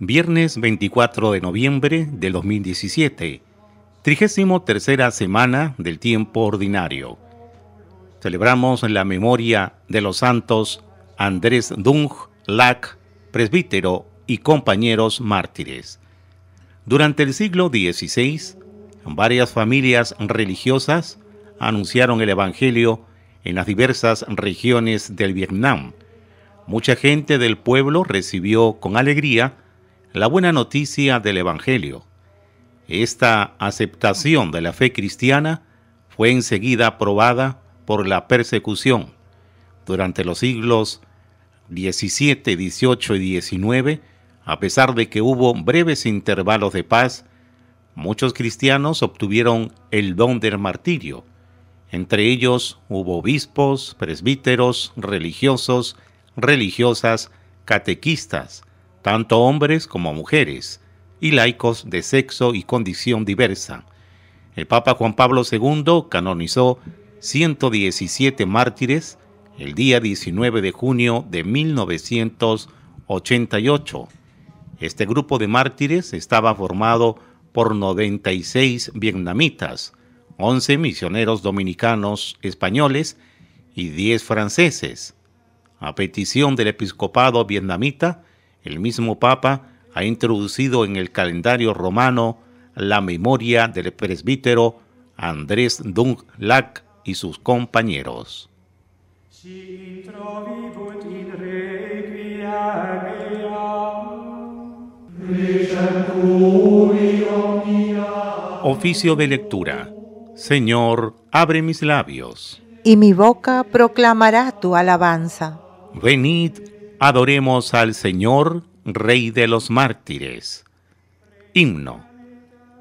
Viernes 24 de noviembre de 2017, 33 semana del tiempo ordinario. Celebramos la memoria de los santos Andrés Dung, Lac, presbítero y compañeros mártires. Durante el siglo XVI, varias familias religiosas anunciaron el Evangelio en las diversas regiones del Vietnam. Mucha gente del pueblo recibió con alegría la buena noticia del Evangelio. Esta aceptación de la fe cristiana fue enseguida aprobada por la persecución. Durante los siglos XVII, XVIII y XIX, a pesar de que hubo breves intervalos de paz, muchos cristianos obtuvieron el don del martirio. Entre ellos hubo obispos, presbíteros, religiosos, religiosas, catequistas, tanto hombres como mujeres, y laicos de sexo y condición diversa. El Papa Juan Pablo II canonizó 117 mártires el día 19 de junio de 1988. Este grupo de mártires estaba formado por 96 vietnamitas, 11 misioneros dominicanos españoles y 10 franceses. A petición del episcopado vietnamita, el mismo Papa ha introducido en el calendario romano la memoria del presbítero Andrés Lac y sus compañeros. Oficio de lectura. Señor, abre mis labios. Y mi boca proclamará tu alabanza. Venid, adoremos al Señor Rey de los mártires. Himno.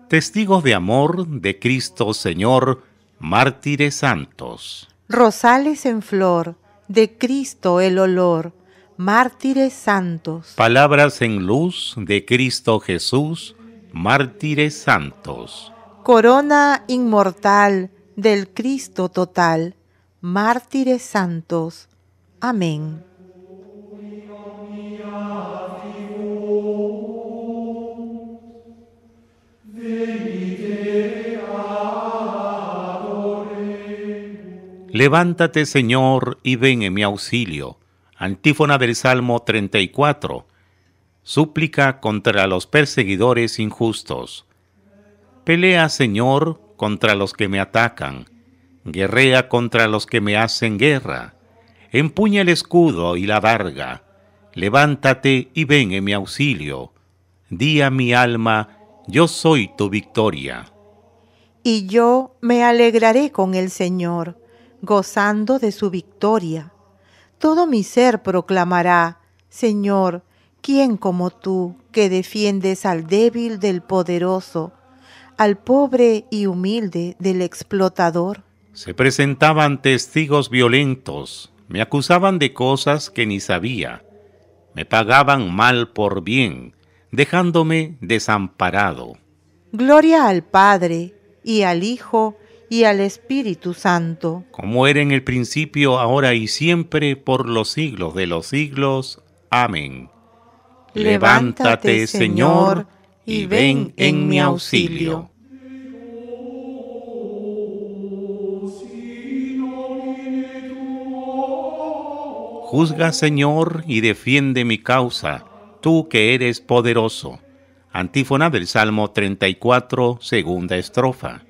Testigos de amor de Cristo Señor, mártires santos. Rosales en flor, de Cristo el olor, mártires santos. Palabras en luz de Cristo Jesús, mártires santos. Corona inmortal del Cristo total, mártires santos. Amén. Levántate, Señor, y ven en mi auxilio. Antífona del Salmo 34. Súplica contra los perseguidores injustos. Pelea, Señor, contra los que me atacan. Guerrea contra los que me hacen guerra. Empuña el escudo y la varga. Levántate y ven en mi auxilio. Di mi alma, yo soy tu victoria. Y yo me alegraré con el Señor gozando de su victoria. Todo mi ser proclamará, Señor, ¿quién como tú que defiendes al débil del poderoso, al pobre y humilde del explotador? Se presentaban testigos violentos, me acusaban de cosas que ni sabía, me pagaban mal por bien, dejándome desamparado. Gloria al Padre y al Hijo y al Espíritu Santo. Como era en el principio, ahora y siempre, por los siglos de los siglos. Amén. Levántate, Señor, y ven en mi auxilio. Juzga, Señor, y defiende mi causa, tú que eres poderoso. Antífona del Salmo 34, segunda estrofa.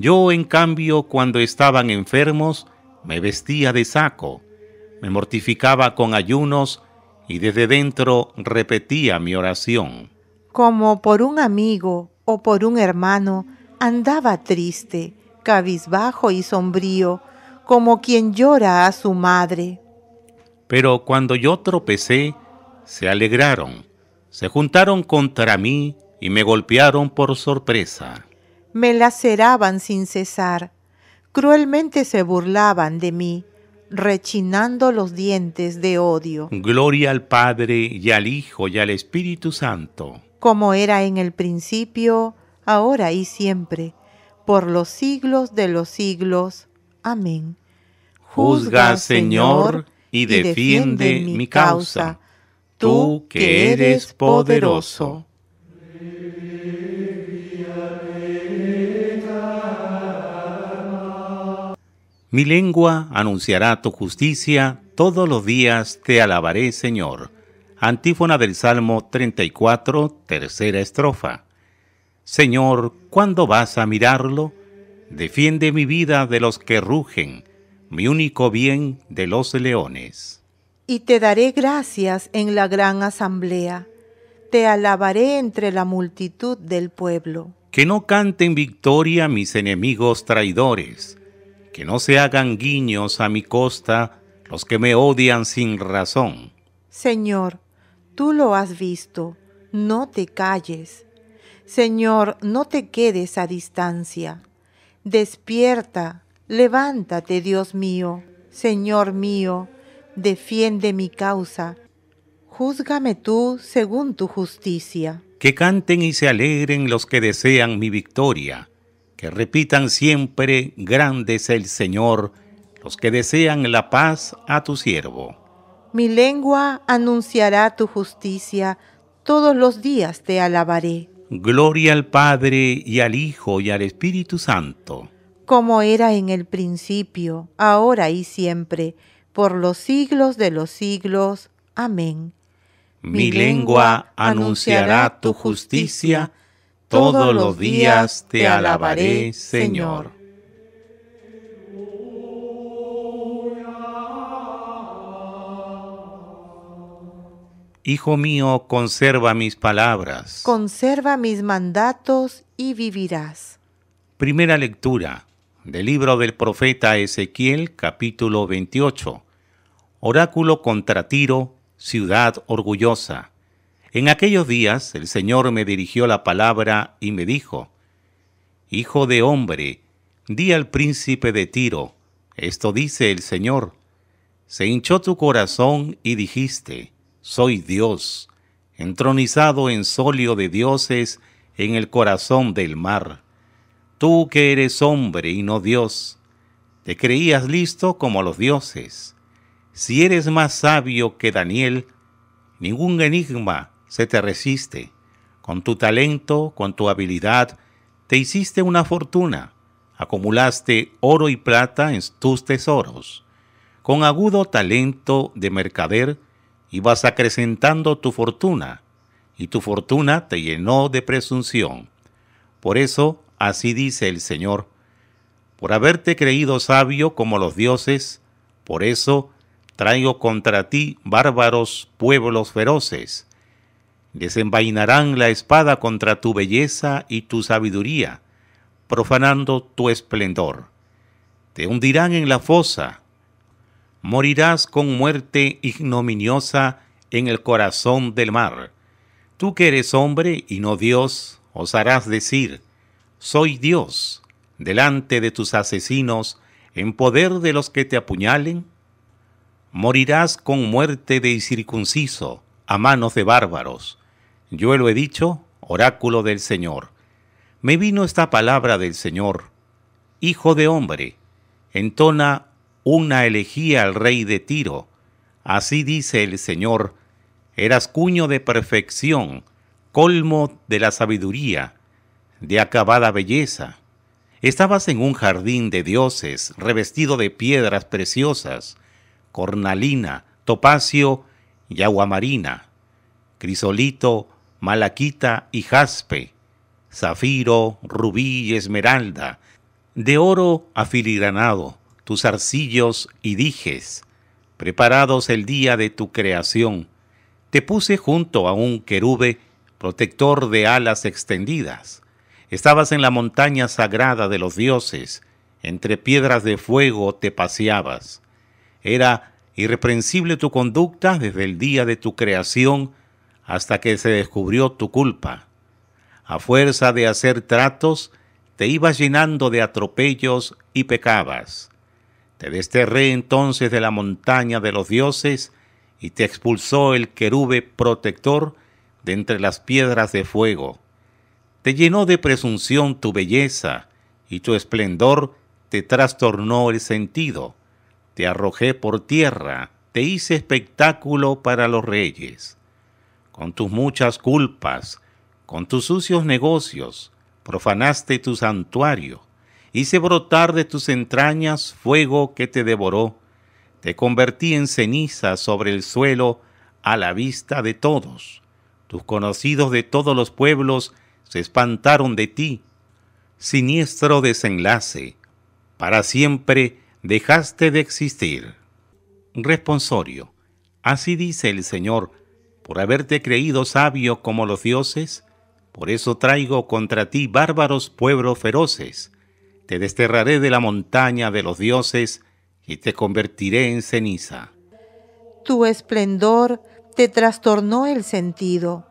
Yo, en cambio, cuando estaban enfermos, me vestía de saco, me mortificaba con ayunos y desde dentro repetía mi oración. Como por un amigo o por un hermano, andaba triste, cabizbajo y sombrío, como quien llora a su madre. Pero cuando yo tropecé, se alegraron, se juntaron contra mí y me golpearon por sorpresa me laceraban sin cesar, cruelmente se burlaban de mí, rechinando los dientes de odio. Gloria al Padre y al Hijo y al Espíritu Santo. Como era en el principio, ahora y siempre, por los siglos de los siglos. Amén. Juzga, Señor, y defiende, mi causa, tú que eres poderoso. Mi lengua anunciará tu justicia, todos los días te alabaré, Señor. Antífona del Salmo 34, tercera estrofa. Señor, ¿cuándo vas a mirarlo? Defiende mi vida de los que rugen, mi único bien de los leones. Y te daré gracias en la gran asamblea, te alabaré entre la multitud del pueblo. Que no canten victoria mis enemigos traidores que no se hagan guiños a mi costa los que me odian sin razón. Señor, tú lo has visto, no te calles. Señor, no te quedes a distancia. Despierta, levántate, Dios mío, Señor mío, defiende mi causa. Júzgame tú según tu justicia. Que canten y se alegren los que desean mi victoria que repitan siempre, grande es el Señor, los que desean la paz a tu siervo. Mi lengua anunciará tu justicia, todos los días te alabaré. Gloria al Padre y al Hijo y al Espíritu Santo. Como era en el principio, ahora y siempre, por los siglos de los siglos. Amén. Mi, lengua anunciará tu justicia todos los días te alabaré, Señor. Hijo mío, conserva mis palabras. Conserva mis mandatos y vivirás. Primera lectura del libro del profeta Ezequiel, capítulo 28. Oráculo contra Tiro, ciudad orgullosa. En aquellos días el Señor me dirigió la palabra y me dijo, Hijo de hombre, di al príncipe de Tiro, esto dice el Señor, se hinchó tu corazón y dijiste, soy Dios, entronizado en solio de dioses en el corazón del mar. Tú que eres hombre y no Dios, te creías listo como los dioses. Si eres más sabio que Daniel, ningún enigma se te resiste. Con tu talento, con tu habilidad, te hiciste una fortuna, acumulaste oro y plata en tus tesoros. Con agudo talento de mercader, ibas acrecentando tu fortuna, y tu fortuna te llenó de presunción. Por eso, así dice el Señor, por haberte creído sabio como los dioses, por eso traigo contra ti bárbaros pueblos feroces, desenvainarán la espada contra tu belleza y tu sabiduría, profanando tu esplendor. Te hundirán en la fosa, morirás con muerte ignominiosa en el corazón del mar. Tú que eres hombre y no Dios, osarás decir, soy Dios, delante de tus asesinos, en poder de los que te apuñalen. Morirás con muerte de incircunciso, a manos de bárbaros yo lo he dicho, oráculo del Señor. Me vino esta palabra del Señor. Hijo de hombre, entona una elegía al rey de Tiro. Así dice el Señor, eras cuño de perfección, colmo de la sabiduría, de acabada belleza. Estabas en un jardín de dioses, revestido de piedras preciosas, cornalina, topacio y marina. crisolito, malaquita y jaspe, zafiro, rubí y esmeralda, de oro afiligranado, tus arcillos y dijes, preparados el día de tu creación. Te puse junto a un querube, protector de alas extendidas. Estabas en la montaña sagrada de los dioses, entre piedras de fuego te paseabas. Era irreprensible tu conducta desde el día de tu creación hasta que se descubrió tu culpa. A fuerza de hacer tratos, te ibas llenando de atropellos y pecabas. Te desterré entonces de la montaña de los dioses y te expulsó el querube protector de entre las piedras de fuego. Te llenó de presunción tu belleza y tu esplendor te trastornó el sentido. Te arrojé por tierra, te hice espectáculo para los reyes con tus muchas culpas, con tus sucios negocios, profanaste tu santuario, hice brotar de tus entrañas fuego que te devoró, te convertí en ceniza sobre el suelo a la vista de todos. Tus conocidos de todos los pueblos se espantaron de ti. Siniestro desenlace, para siempre dejaste de existir. Responsorio. Así dice el Señor, por haberte creído sabio como los dioses, por eso traigo contra ti bárbaros pueblos feroces. Te desterraré de la montaña de los dioses y te convertiré en ceniza. Tu esplendor te trastornó el sentido.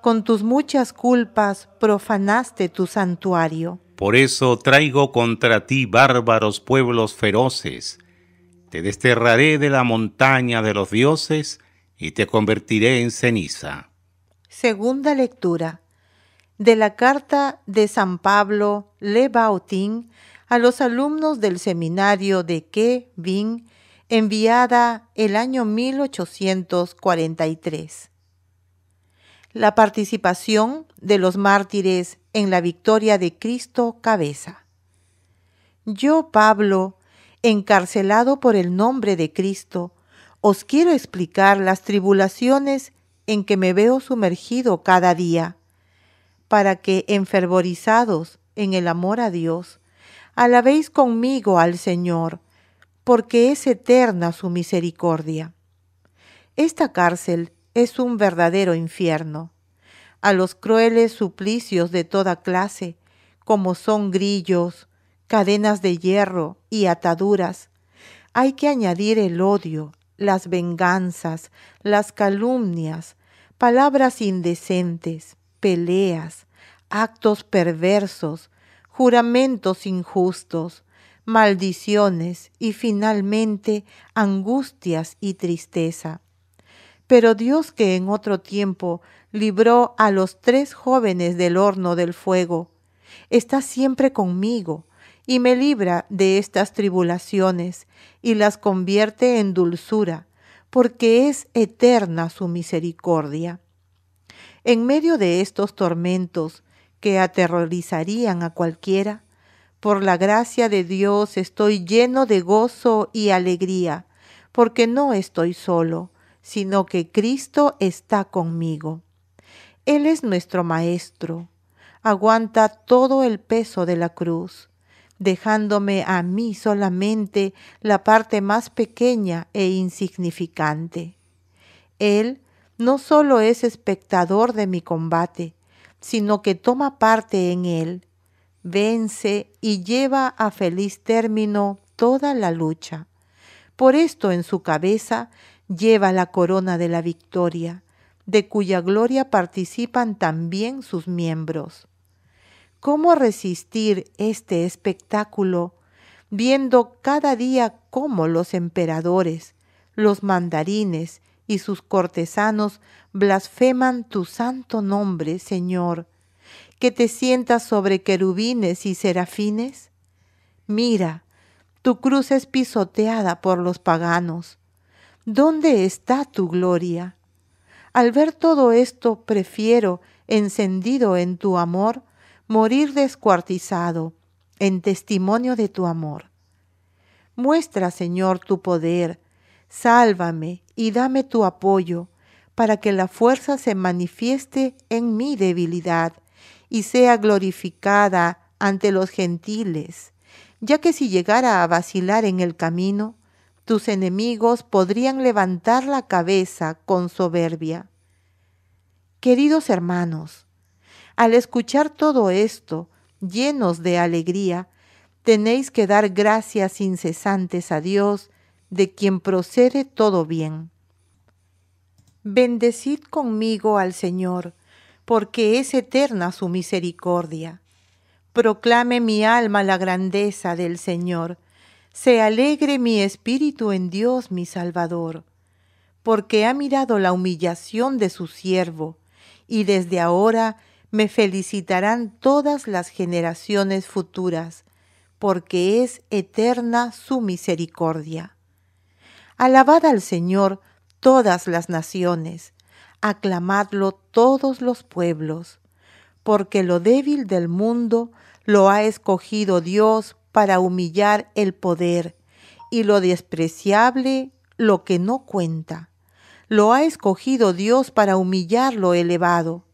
Con tus muchas culpas profanaste tu santuario. Por eso traigo contra ti bárbaros pueblos feroces. Te desterraré de la montaña de los dioses y te convertiré en ceniza. Segunda lectura de la carta de San Pablo Le Bautin a los alumnos del seminario de Vin, enviada el año 1843. La participación de los mártires en la victoria de Cristo cabeza. Yo, Pablo, encarcelado por el nombre de Cristo, os quiero explicar las tribulaciones en que me veo sumergido cada día, para que, enfervorizados en el amor a Dios, alabéis conmigo al Señor, porque es eterna su misericordia. Esta cárcel es un verdadero infierno. A los crueles suplicios de toda clase, como son grillos, cadenas de hierro y ataduras, hay que añadir el odio, las venganzas, las calumnias, palabras indecentes, peleas, actos perversos, juramentos injustos, maldiciones y finalmente angustias y tristeza. Pero Dios que en otro tiempo libró a los tres jóvenes del horno del fuego, está siempre conmigo y me libra de estas tribulaciones, y las convierte en dulzura, porque es eterna su misericordia. En medio de estos tormentos, que aterrorizarían a cualquiera, por la gracia de Dios estoy lleno de gozo y alegría, porque no estoy solo, sino que Cristo está conmigo. Él es nuestro Maestro. Aguanta todo el peso de la cruz dejándome a mí solamente la parte más pequeña e insignificante. Él no solo es espectador de mi combate, sino que toma parte en él, vence y lleva a feliz término toda la lucha. Por esto en su cabeza lleva la corona de la victoria, de cuya gloria participan también sus miembros. ¿Cómo resistir este espectáculo viendo cada día cómo los emperadores, los mandarines y sus cortesanos blasfeman tu santo nombre, Señor? que te sientas sobre querubines y serafines? Mira, tu cruz es pisoteada por los paganos. ¿Dónde está tu gloria? Al ver todo esto, prefiero, encendido en tu amor, morir descuartizado en testimonio de tu amor. Muestra, Señor, tu poder, sálvame y dame tu apoyo, para que la fuerza se manifieste en mi debilidad y sea glorificada ante los gentiles, ya que si llegara a vacilar en el camino, tus enemigos podrían levantar la cabeza con soberbia. Queridos hermanos, al escuchar todo esto, llenos de alegría, tenéis que dar gracias incesantes a Dios, de quien procede todo bien. Bendecid conmigo al Señor, porque es eterna su misericordia. Proclame mi alma la grandeza del Señor, se alegre mi espíritu en Dios mi Salvador, porque ha mirado la humillación de su siervo, y desde ahora me felicitarán todas las generaciones futuras, porque es eterna su misericordia. Alabad al Señor todas las naciones, aclamadlo todos los pueblos, porque lo débil del mundo lo ha escogido Dios para humillar el poder, y lo despreciable lo que no cuenta. Lo ha escogido Dios para humillar lo elevado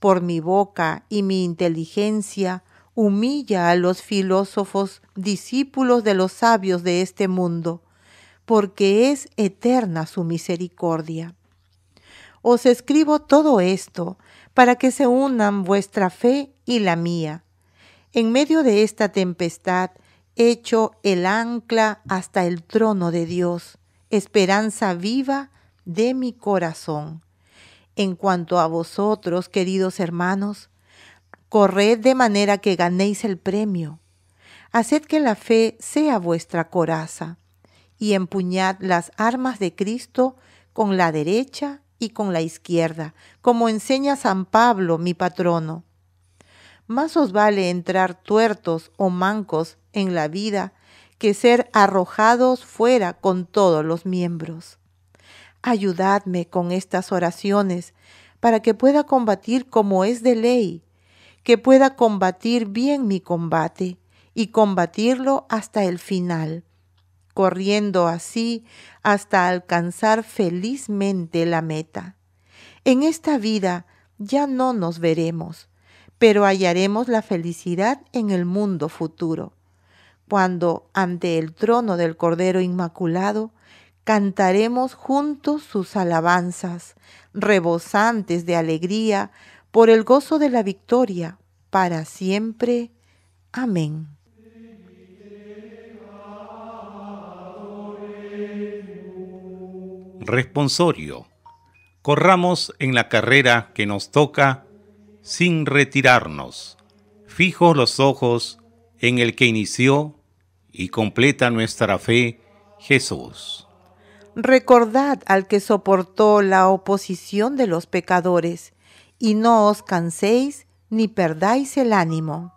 por mi boca y mi inteligencia humilla a los filósofos discípulos de los sabios de este mundo, porque es eterna su misericordia. Os escribo todo esto para que se unan vuestra fe y la mía. En medio de esta tempestad, echo el ancla hasta el trono de Dios, esperanza viva de mi corazón. En cuanto a vosotros, queridos hermanos, corred de manera que ganéis el premio. Haced que la fe sea vuestra coraza y empuñad las armas de Cristo con la derecha y con la izquierda, como enseña San Pablo, mi patrono. Más os vale entrar tuertos o mancos en la vida que ser arrojados fuera con todos los miembros. Ayudadme con estas oraciones para que pueda combatir como es de ley, que pueda combatir bien mi combate y combatirlo hasta el final, corriendo así hasta alcanzar felizmente la meta. En esta vida ya no nos veremos, pero hallaremos la felicidad en el mundo futuro, cuando ante el trono del Cordero Inmaculado cantaremos juntos sus alabanzas, rebosantes de alegría por el gozo de la victoria, para siempre. Amén. Responsorio. Corramos en la carrera que nos toca sin retirarnos, fijos los ojos en el que inició y completa nuestra fe, Jesús. Recordad al que soportó la oposición de los pecadores, y no os canséis ni perdáis el ánimo.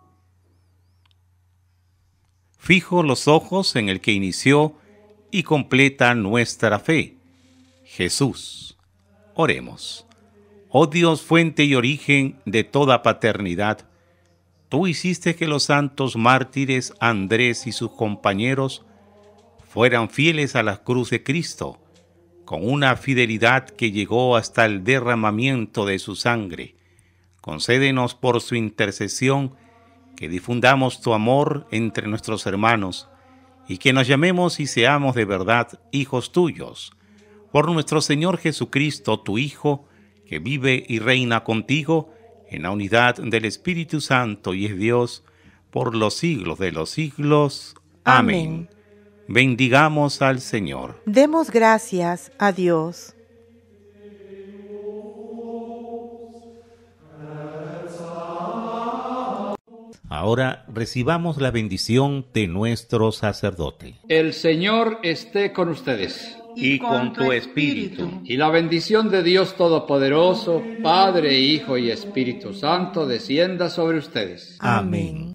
Fijo los ojos en el que inició y completa nuestra fe, Jesús. Oremos. Oh Dios, fuente y origen de toda paternidad, tú hiciste que los santos mártires Andrés y sus compañeros fueran fieles a la cruz de Cristo, con una fidelidad que llegó hasta el derramamiento de su sangre. Concédenos por su intercesión que difundamos tu amor entre nuestros hermanos y que nos llamemos y seamos de verdad hijos tuyos. Por nuestro Señor Jesucristo, tu Hijo, que vive y reina contigo en la unidad del Espíritu Santo y es Dios por los siglos de los siglos. Amén. Amén. Bendigamos al Señor. Demos gracias a Dios. Ahora recibamos la bendición de nuestro sacerdote. El Señor esté con ustedes. Y, con, tu espíritu. Y la bendición de Dios Todopoderoso, Padre, Hijo y Espíritu Santo, descienda sobre ustedes. Amén.